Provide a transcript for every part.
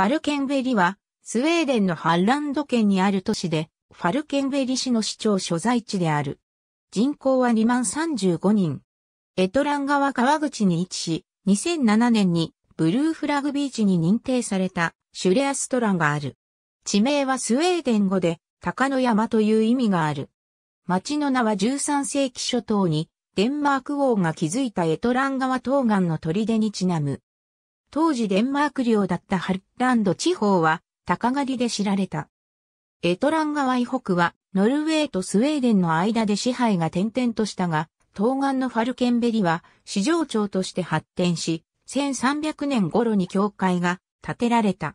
ファルケンベリは、スウェーデンのハンランド県にある都市で、ファルケンベリ市の市長所在地である。人口は2万35人。エトラン川川口に位置し、2007年にブルーフラグビーチに認定されたシュレアストランがある。地名はスウェーデン語で鷹の山という意味がある。町の名は13世紀初頭にデンマーク王が築いたエトラン川東岸の砦にちなむ。当時デンマーク領だったハルランド地方は高狩りで知られた。エトラン川以北はノルウェーとスウェーデンの間で支配が転々としたが、東岸のファルケンベリは市場町として発展し、1300年頃に教会が建てられた。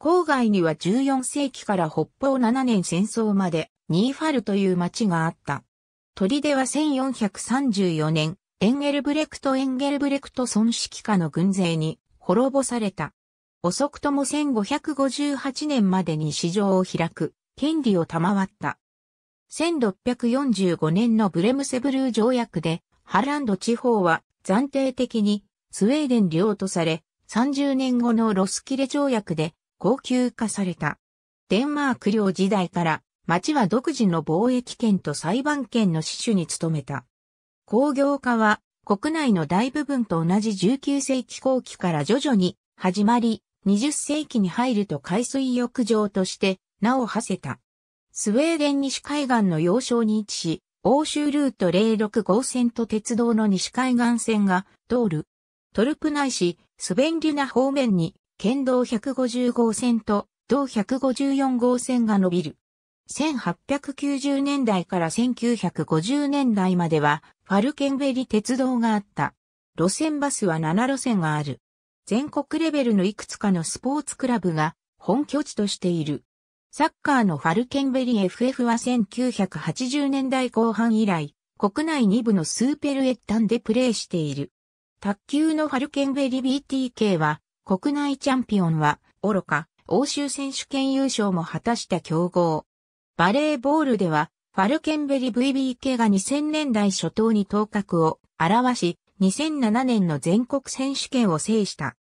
郊外には14世紀から北方7年戦争までニーファルという町があった。砦は1434年、エンゲルブレクト・エンゲルブレクト孫指揮下の軍勢に滅ぼされた。遅くとも1558年までに市場を開く、権利を賜った。1645年のブレムセブルー条約で、ハランド地方は暫定的にスウェーデン領とされ、30年後のロスキレ条約で高級化された。デンマーク領時代から町は独自の貿易権と裁判権の死守に努めた。工業化は国内の大部分と同じ19世紀後期から徐々に始まり、20世紀に入ると海水浴場として名を馳せた。スウェーデン西海岸の要衝に位置し、欧州ルート06号線と鉄道の西海岸線が通る。トルプ内市、スベンリュナ方面に、県道150号線と同154号線が伸びる。1890年代から1950年代までは、ファルケンベリ鉄道があった。路線バスは7路線がある。全国レベルのいくつかのスポーツクラブが本拠地としている。サッカーのファルケンベリ FF は1980年代後半以来、国内2部のスーペルエッタンでプレーしている。卓球のファルケンベリ BTK は、国内チャンピオンは、愚か、欧州選手権優勝も果たした強豪。バレーボールでは、ファルケンベリ VBK が2000年代初頭に頭角を表し、2007年の全国選手権を制した。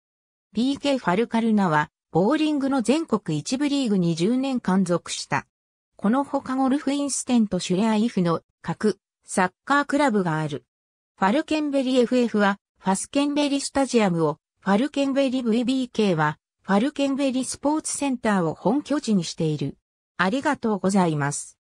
BK ファルカルナは、ボーリングの全国一部リーグに10年間属した。このほかゴルフインステントシュレアイフの各サッカークラブがある。ファルケンベリ FF はファスケンベリスタジアムを、ファルケンベリ VBK はファルケンベリスポーツセンターを本拠地にしている。ありがとうございます。